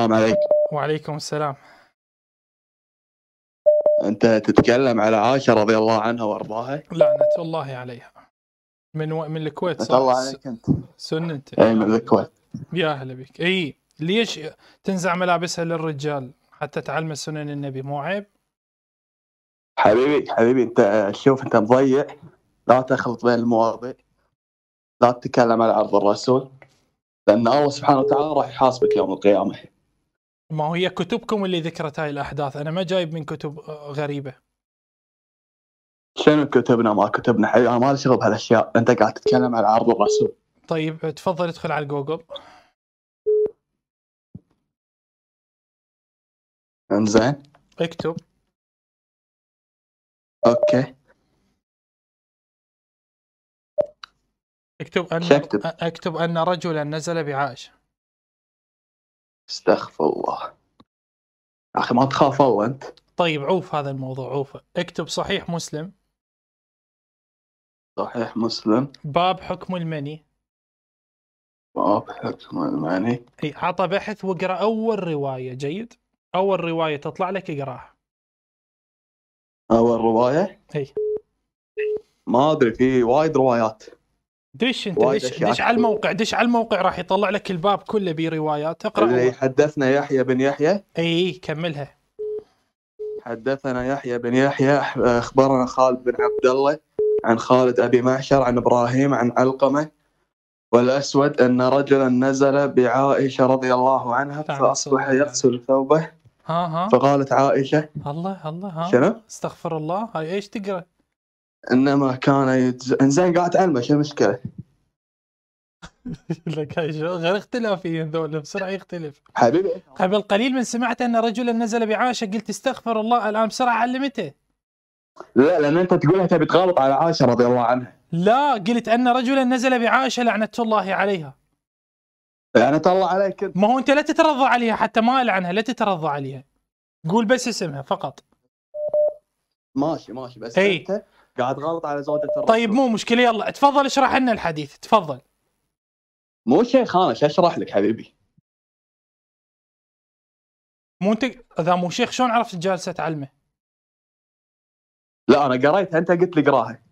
السلام عليكم وعليكم السلام أنت تتكلم على عائشة رضي الله عنها وأرضاها لعنة الله عليها من و... من الكويت صح؟ الله عليك أنت سننت أي من الكويت يا هلا بك أي ليش تنزع ملابسها للرجال حتى تعلم سنن النبي مو عيب؟ حبيبي حبيبي أنت شوف أنت مضيع لا تخلط بين المواضيع لا تتكلم على عرض الرسول لأن الله سبحانه وتعالى راح يحاسبك يوم القيامة ما هي كتبكم اللي ذكرت هاي الاحداث انا ما جايب من كتب غريبه شنو كتبنا ما كتبنا حبيبي انا ما لي شغل بهالاشياء انت قاعد تتكلم عن عرض الرسول طيب تفضل ادخل على جوجل انزين اكتب اوكي اكتب ان اكتب ان رجلا نزل بعائشه استغفر الله اخي ما تخاف الله انت طيب عوف هذا الموضوع عوف اكتب صحيح مسلم صحيح مسلم باب حكم المني باب حكم المني اي عطى بحث واقرا اول روايه جيد اول روايه تطلع لك اقراها اول روايه اي ما ادري في وايد روايات دش انت دش, دش على الموقع دش على الموقع راح يطلع لك الباب كله بروايات اقرا اللي حدثنا يحيى بن يحيى اي كملها حدثنا يحيى بن يحيى اخبرنا خالد بن عبد الله عن خالد ابي معشر عن ابراهيم عن علقمه والاسود ان رجلا نزل بعائشه رضي الله عنها فاصبح يغسل ثوبه ها ها فقالت عائشه الله الله ها شنو؟ استغفر الله هاي ايش تقرا؟ انما كان يتز... انزين قاعد تعلمه شو المشكله؟ لك هاي غير اختلافي ذول بسرعه يختلف حبيبي قبل قليل من سمعت ان رجلا نزل بعاشة قلت استغفر الله الان بسرعه علمته لا لان انت تقولها تبي تغلط على عائشه رضي الله عنها لا قلت ان رجلا نزل بعائشه لعنه الله عليها لعنه الله عليك ما هو انت لا تترضى عليها حتى ما العنها لا تترضى عليها قول بس اسمها فقط ماشي ماشي بس انت قاعد غلط على زودة الرسول طيب مو مشكله يلا تفضل اشرح لنا الحديث تفضل مو شيخ انا شو اشرح لك حبيبي مو انت اذا مو شيخ شلون عرفت جالسه تعلمه؟ لا انا قريتها انت قلت لي قراها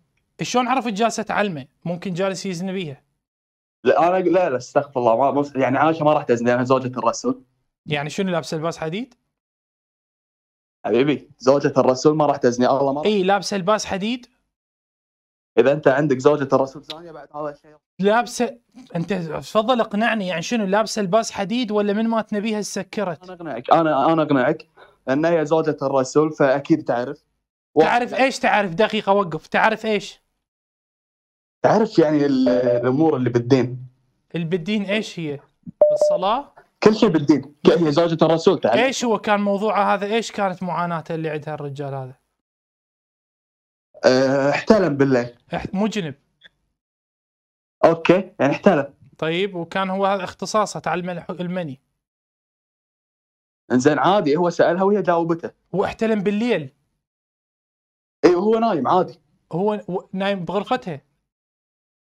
شلون عرفت جالسه تعلمه؟ ممكن جالس يزن بيها لا انا لا لا استغفر الله ما يعني عائشه ما راح تزني انا زوجة الرسول يعني شنو لابسه لباس حديد؟ حبيبي زوجة الرسول ما راح تزني الله ما اي لابسه لباس حديد اذا انت عندك زوجة الرسول ثانيه بعد هذا الشيء لابسه انت تفضل اقنعني يعني شنو لابسه لباس حديد ولا من ما نبيها سكرت؟ انا اقنعك انا انا اقنعك ان هي زوجة الرسول فاكيد تعرف تعرف ايش تعرف دقيقه وقف تعرف ايش؟ تعرف يعني الامور اللي بالدين اللي بالدين ايش هي؟ الصلاه؟ كل شيء بالدين هي زوجة الرسول تعرف ايش هو كان موضوعه هذا ايش كانت معاناته اللي عندها الرجال هذا؟ آه، احتلم بالله مجنب اوكي يعني احتلم طيب وكان هو هذا اختصاصه تعلم المني انزين عادي هو سالها وهي جاوبته هو احتلم بالليل اي وهو نايم عادي هو نايم بغرفتها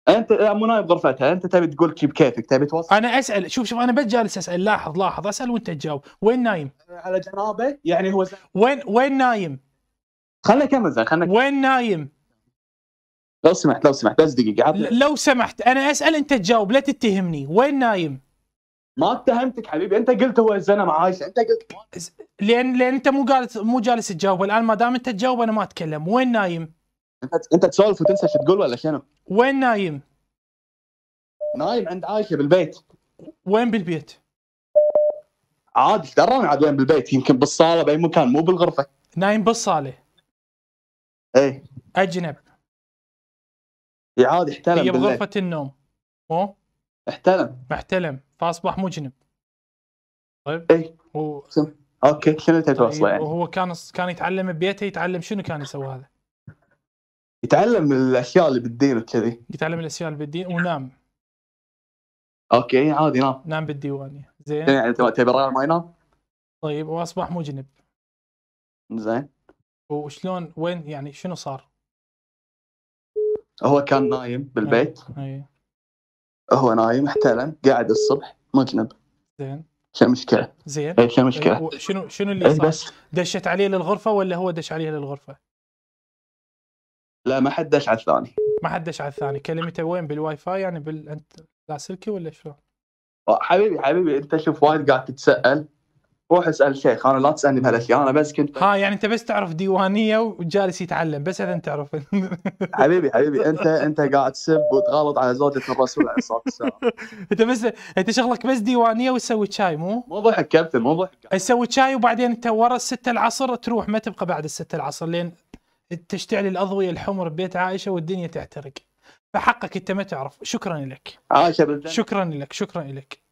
انت آه، مو نايم بغرفتها انت تبي تقول كيف كيفك تبي توصل انا اسال شوف شوف انا بس جالس اسال لاحظ لاحظ اسال وانت تجاوب وين نايم على جنابه يعني هو وين وين نايم خلنا كمل زين خلنا وين نايم؟ لو سمحت لو سمحت بس دقيقه عطل. لو سمحت انا اسال انت تجاوب لا تتهمني وين نايم؟ ما اتهمتك حبيبي انت قلت هو الزلمه معايش انت قلت لان لان انت مو جالس مو جالس تجاوب الان ما دام انت تجاوب انا ما اتكلم وين نايم؟ انت انت تسولف وتنسى شو تقول ولا شنو؟ وين نايم؟ نايم عند عايشه بالبيت وين بالبيت؟ عادي دراني عاد وين بالبيت يمكن بالصاله باي مكان مو بالغرفه نايم بالصاله اي اجنب اي عادي احتلم هي بغرفه النوم مو احتلم محتلم فاصبح مجنب طيب اي و... سم. اوكي شنو تبي يعني؟ توصله طيب. يعني؟ وهو كان كان يتعلم ببيته يتعلم شنو كان يسوي هذا؟ يتعلم الاشياء اللي بالدين وكذي يتعلم الاشياء اللي بالدين ونام اوكي عادي نام نام بالديوانيه زين يعني تبي ما ينام؟ طيب واصبح مجنب زين وشلون وين يعني شنو صار؟ هو كان نايم بالبيت اي إيه. هو نايم احتلم قاعد الصبح مذنب زين شو المشكلة؟ زين إيه، شو المشكلة؟ إيه، شنو شنو اللي صار؟ بس دشت عليه للغرفة ولا هو دش عليه للغرفة؟ لا ما حد دش على الثاني ما حد دش على الثاني كلمته وين بالواي فاي يعني باللاسلكي لاسلكي ولا شلون؟ آه، حبيبي حبيبي انت شوف وايد قاعد تتساءل روح اسال شيخ انا لا تسالني بهالاشياء انا بس كنت ها يعني انت بس تعرف ديوانيه وجالس يتعلم بس هذا تعرف حبيبي حبيبي انت انت قاعد تسب وتغلط على زوجة الرسول عليه الصلاه والسلام انت بس انت شغلك بس ديوانيه وتسوي شاي مو؟ مو ضحك كابتن مو ضحك تسوي شاي وبعدين انت ورا الستة العصر تروح ما تبقى بعد الستة العصر لين تشتعل الاضويه الحمر ببيت عائشه والدنيا تحترق فحقك انت ما تعرف شكرا لك عائشه بالجنة. شكرا لك شكرا لك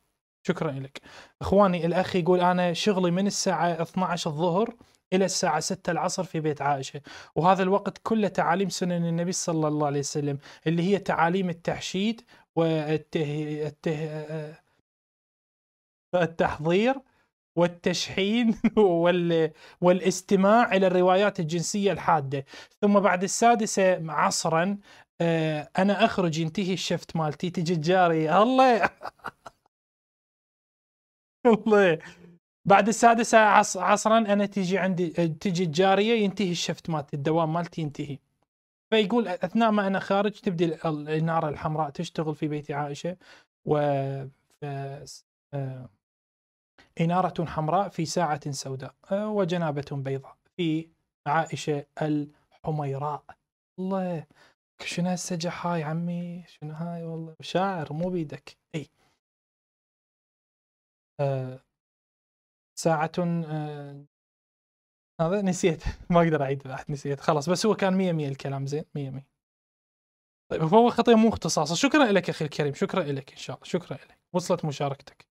شكرا لك اخواني الاخ يقول انا شغلي من الساعه 12 الظهر الى الساعه 6 العصر في بيت عائشه وهذا الوقت كله تعاليم سنن النبي صلى الله عليه وسلم اللي هي تعاليم التحشيد والته... التحضير والتشحين وال... والاستماع الى الروايات الجنسيه الحاده ثم بعد السادسه عصرا آه، انا اخرج ينتهي الشفت مالتي تجي الجاري الله بعد السادسة عصرا أنا تيجي عندي تيجي الجارية ينتهي الشفت مالتي الدوام مالتي ينتهي فيقول أثناء ما أنا خارج تبدي النار الحمراء تشتغل في بيت عائشة و آه، إنارة حمراء في ساعة سوداء آه، وجنابة بيضاء في عائشة الحميراء الله شنو هالسجح هاي عمي شنو هاي والله شاعر مو بيدك اي آه، ساعة آه، هذا آه نسيت ما اقدر اعيد بعد نسيت خلاص بس هو كان 100 100 الكلام زين 100 100 طيب هو خطيه مو اختصاصه شكرا لك اخي الكريم شكرا لك ان شاء الله شكرا لك وصلت مشاركتك